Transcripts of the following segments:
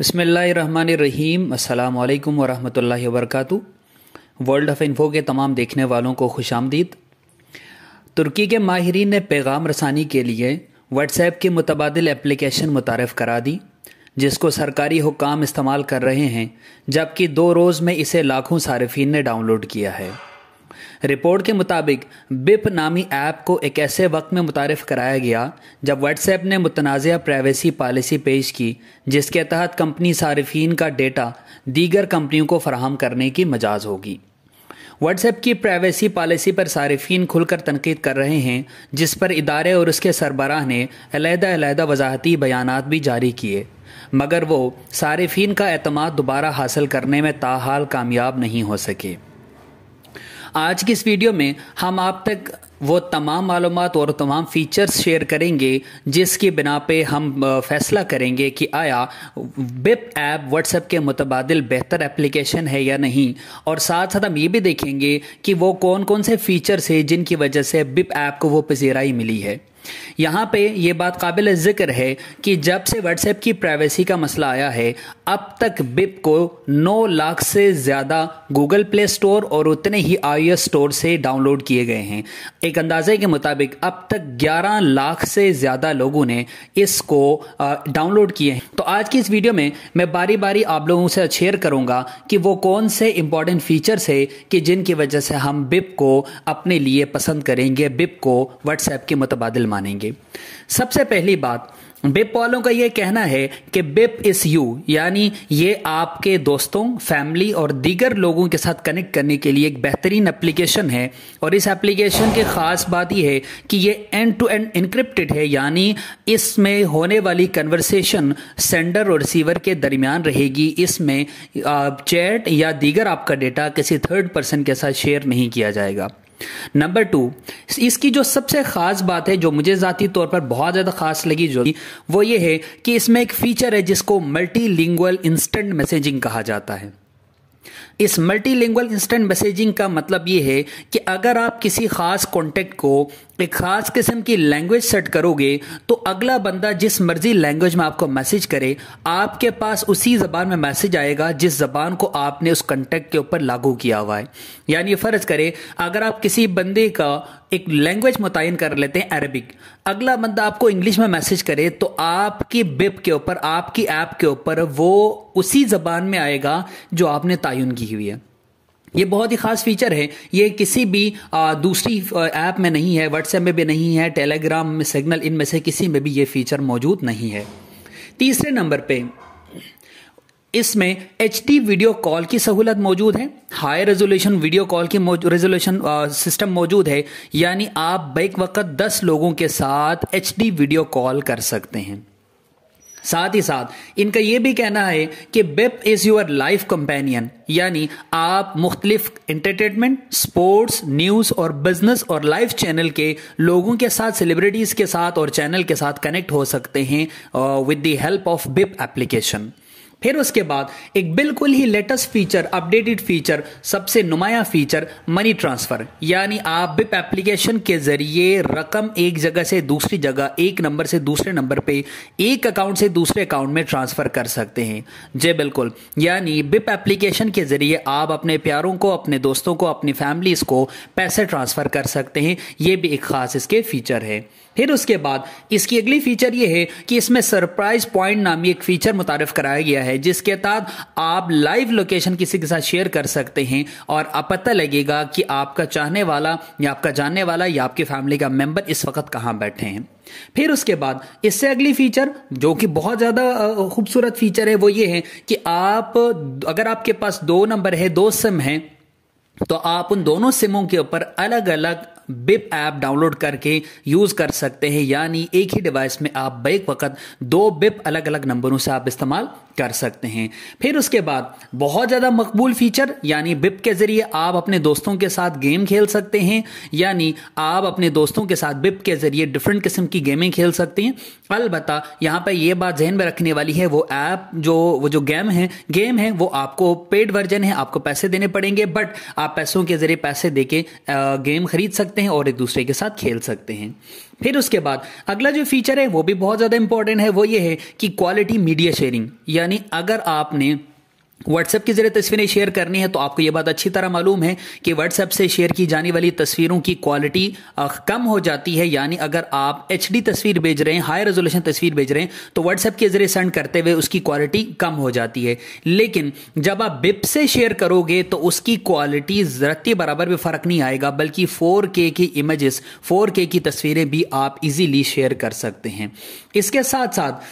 बसमीम अल्लाम वरहमल वर्क वर्ल्ड ऑफ इन्फो के तमाम देखने वालों को खुश आमदीद तुर्की के माहरीन ने पैगाम रसानी के लिए व्हाट्सएप की मुतबादल एप्लीकेशन मुतारफ़ करा दी जिसको सरकारी हुकाम इस्तेमाल कर रहे हैं जबकि दो रोज़ में इसे लाखों सार्फिन ने डाउनलोड किया है रिपोर्ट के मुताबिक बिप नामी ऐप को एक ऐसे वक्त में मुतारफ़ कराया गया जब व्हाट्सएप ने मुतनाज़ प्राइवेसी पॉलिसी पेश की जिसके तहत कंपनी सार्फिन का डेटा दीगर कंपनियों को फराहम करने की मजाज होगी व्हाट्सएप की प्राइवेसी पॉलिसी पर सार्फिन खुलकर तनकीद कर रहे हैं जिस पर इदारे और उसके सरबराह ने अलहदादा वजाहती बयान भी जारी किए मगर वो सार्फिन का अतमाद दोबारा हासिल करने में ताहाल कामयाब नहीं हो सके आज की इस वीडियो में हम आप तक वो तमाम मालूम और तमाम फीचर्स शेयर करेंगे जिसकी बिना पे हम फैसला करेंगे कि आया बिप ऐप व्हाट्सएप के मुतबादल बेहतर एप्लीकेशन है या नहीं और साथ साथ हम ये भी देखेंगे कि वो कौन कौन से फीचर्स है जिनकी वजह से बिप ऐप को वो पजेराई मिली है यहाँ पे ये बात काबिल ज़िक्र है कि जब से व्हाट्सएप की प्राइवेसी का मसला आया है अब तक बिप को 9 लाख से ज़्यादा गूगल प्ले स्टोर और उतने ही आई स्टोर से डाउनलोड किए गए हैं एक अंदाजे के मुताबिक अब तक 11 लाख से ज़्यादा लोगों ने इसको डाउनलोड किए हैं तो आज की इस वीडियो में मैं बारी बारी आप लोगों से शेयर करूँगा कि वो कौन से इंपॉर्टेंट फीचर्स है कि जिनकी वजह से हम बिप को अपने लिए पसंद करेंगे बिप को व्हाट्सएप के मुतबादल मानेंगे सबसे पहली बात बेप वालों का यह कहना है कि बेप इस यू यानी ये आपके दोस्तों फैमिली और दीगर लोगों के साथ कनेक्ट करने के लिए एक बेहतरीन एप्लीकेशन है और इस एप्लीकेशन की खास बात यह है कि ये एंड टू एंड इनक्रिप्टेड है यानी इसमें होने वाली कन्वर्सेशन सेंडर और रिसीवर के दरमियान रहेगी इसमें चैट या दीगर आपका डेटा किसी थर्ड पर्सन के साथ शेयर नहीं किया जाएगा नंबर टू इसकी जो सबसे ख़ास बात है जो मुझे ज़ाती तौर पर बहुत ज़्यादा ख़ास लगी जो वो ये है कि इसमें एक फ़ीचर है जिसको मल्टीलिंगुअल इंस्टेंट मैसेजिंग कहा जाता है इस मल्टीलिंगुअल इंस्टेंट मैसेजिंग का मतलब यह है कि अगर आप किसी ख़ास कॉन्टेक्ट को एक खास किस्म की लैंग्वेज सेट करोगे तो अगला बंदा जिस मर्जी लैंग्वेज में आपको मैसेज करे आपके पास उसी ज़बान में मैसेज आएगा जिस ज़बान को आपने उस कंटेक्ट के ऊपर लागू किया हुआ है यानी फ़र्ज़ करे अगर आप किसी बंदे का एक लैंग्वेज मुतन कर लेते हैं अरबिक अगला बंदा आपको इंग्लिश में मैसेज करे तो आपकी बिप के ऊपर आपकी ऐप के ऊपर वो उसी ज़बान में आएगा जो आपने तयन की हुई है ये बहुत ही खास फीचर है ये किसी भी आ, दूसरी ऐप में नहीं है व्हाट्सएप में भी नहीं है टेलीग्राम में सिग्नल इनमें से किसी में भी ये फीचर मौजूद नहीं है तीसरे नंबर पे इसमें एच वीडियो कॉल की सहूलत मौजूद है हाई रेजोल्यूशन वीडियो कॉल की रेजोल्यूशन सिस्टम मौजूद है यानी आप बैक वक्त 10 लोगों के साथ एच वीडियो कॉल कर सकते हैं साथ ही साथ इनका यह भी कहना है कि BiP is your life companion यानी आप मुख्तलिफ इंटरटेनमेंट स्पोर्ट्स न्यूज़ और बिजनेस और लाइफ चैनल के लोगों के साथ सेलिब्रिटीज़ के साथ और चैनल के साथ कनेक्ट हो सकते हैं with the help of BiP application फिर उसके बाद एक बिल्कुल ही लेटेस्ट फीचर अपडेटेड फीचर सबसे नुमाया फीचर मनी ट्रांसफर यानी आप बिप एप्लीकेशन के जरिए रकम एक जगह से दूसरी जगह एक नंबर से दूसरे नंबर पे एक अकाउंट से दूसरे अकाउंट में ट्रांसफर कर सकते हैं जी बिल्कुल यानी बिप एप्लीकेशन के जरिए आप अपने प्यारों को अपने दोस्तों को अपनी फैमिलीज को पैसे ट्रांसफर कर सकते हैं ये भी एक खास इसके फीचर है फिर उसके बाद इसकी अगली फीचर ये है कि इसमें सरप्राइज पॉइंट नामी एक फीचर मुतारफ कराया गया है है जिसके तहत आप लाइव लोकेशन किसी के साथ शेयर कर सकते हैं और आप पता लगेगा कि आपका चाहने वाला या आपका जानने वाला या आपकी फैमिली का मेंबर इस वक्त कहाँ बैठे हैं फिर उसके बाद इससे अगली फीचर जो कि बहुत ज़्यादा खूबसूरत फीचर है वो ये है कि आप अगर आपके पास दो नंबर है दो सिम है तो आप उन दोनों सिमों के ऊपर अलग अलग बिप ऐप डाउनलोड करके यूज कर सकते हैं यानी एक ही डिवाइस में आप बेक वक्त दो बिप अलग अलग नंबरों से आप इस्तेमाल कर सकते हैं फिर उसके बाद बहुत ज़्यादा मकबूल फीचर यानी बिप के ज़रिए आप अपने दोस्तों के साथ गेम खेल सकते हैं यानी आप अपने दोस्तों के साथ बिप के ज़रिए डिफरेंट किस्म की गेमें खेल सकते हैं अलबत् यहां पर यह बात जहन में रखने वाली है वो ऐप जो वो जो गेम है गेम है वो आपको पेड वर्जन है आपको पैसे देने पड़ेंगे बट आप पैसों के ज़रिए पैसे दे गेम खरीद सकते हैं और एक दूसरे के साथ खेल सकते हैं फिर उसके बाद अगला जो फीचर है वो भी बहुत ज़्यादा इंपॉर्टेंट है वो ये है कि क्वालिटी मीडिया शेयरिंग यानी अगर आपने व्हाट्सएप के जरिए तस्वीरें शेयर करनी है तो आपको यह बात अच्छी तरह मालूम है कि व्हाट्सएप से शेयर की जाने वाली तस्वीरों की क्वालिटी कम हो जाती है यानी अगर आप एच तस्वीर भेज रहे हैं हाई रेजोल्यूशन तस्वीर भेज रहे हैं तो व्हाट्सएप के जरिए सेंड करते हुए उसकी क्वालिटी कम हो जाती है लेकिन जब आप बिप से शेयर करोगे तो उसकी क्वालिटी जरती बराबर भी फर्क नहीं आएगा बल्कि फोर की इमेजेस फोर की तस्वीरें भी आप इजीली शेयर कर सकते हैं इसके साथ साथ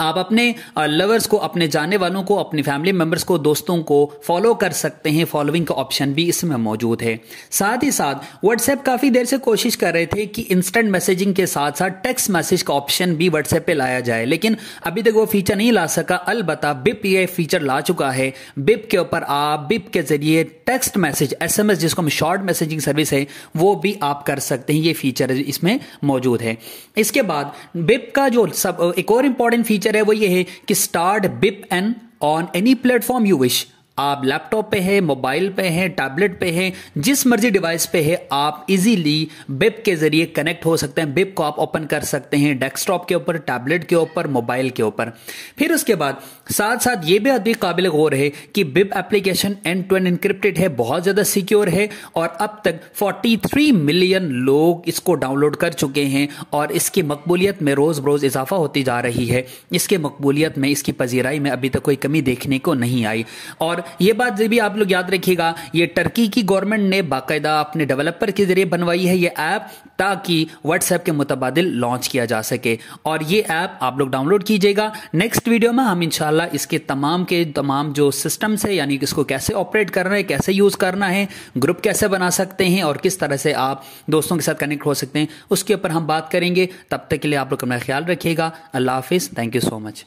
आप अपने लवर्स को अपने जाने वालों को अपने फैमिली मेम्बर्स को दोस्तों को फॉलो कर सकते हैं फॉलोइंग का ऑप्शन भी इसमें मौजूद है साथ ही साथ व्हाट्सएप काफ़ी देर से कोशिश कर रहे थे कि इंस्टेंट मैसेजिंग के साथ साथ टेक्स्ट मैसेज का ऑप्शन भी व्हाट्सएप पे लाया जाए लेकिन अभी तक वो फीचर नहीं ला सका अलबत्ता बिप ये फीचर ला चुका है बिप के ऊपर आप बिप के जरिए टेक्स्ट मैसेज एस जिसको हम शॉर्ट मैसेजिंग सर्विस है वो भी आप कर सकते हैं ये फीचर इसमें मौजूद है इसके बाद बिप का जो सब एक और इंपॉर्टेंट फीचर फीचर है वो ये है कि start BiP and on any platform you wish आप लैपटॉप पे हैं मोबाइल पे हैं टैबलेट पे हैं जिस मर्जी डिवाइस पे है आप इजीली बिप के जरिए कनेक्ट हो सकते हैं बिप को आप ओपन कर सकते हैं डेस्कटॉप के ऊपर टैबलेट के ऊपर मोबाइल के ऊपर फिर उसके बाद साथ साथ ये भी अभी काबिल गौर है कि BiP application end to end encrypted है बहुत ज़्यादा सिक्योर है और अब तक 43 मिलियन लोग इसको डाउनलोड कर चुके हैं और इसकी मकबूलियत में रोज़ बरोज़ इजाफा होती जा रही है इसके मकबूलियत में इसकी पजीराई में अभी तक कोई कमी देखने को नहीं आई और ये बात भी आप लोग याद रखिएगा ये टर्की की गवर्नमेंट ने बाकायदा अपने डेवलपर के जरिए बनवाई है ये ऐप ताकि व्हाट्सएप के मुतबादिल लॉन्च किया जा सके और ये ऐप आप लोग डाउनलोड कीजिएगा नेक्स्ट वीडियो में हम इनशाला इसके तमाम के तमाम जो सिस्टम्स है यानी कि इसको कैसे ऑपरेट करना है कैसे यूज़ करना है ग्रुप कैसे बना सकते हैं और किस तरह से आप दोस्तों के साथ कनेक्ट हो सकते हैं उसके ऊपर हम बात करेंगे तब तक के लिए आप लोग अपना ख्याल रखिएगा अल्लाह हाफिज़ थैंक यू सो मच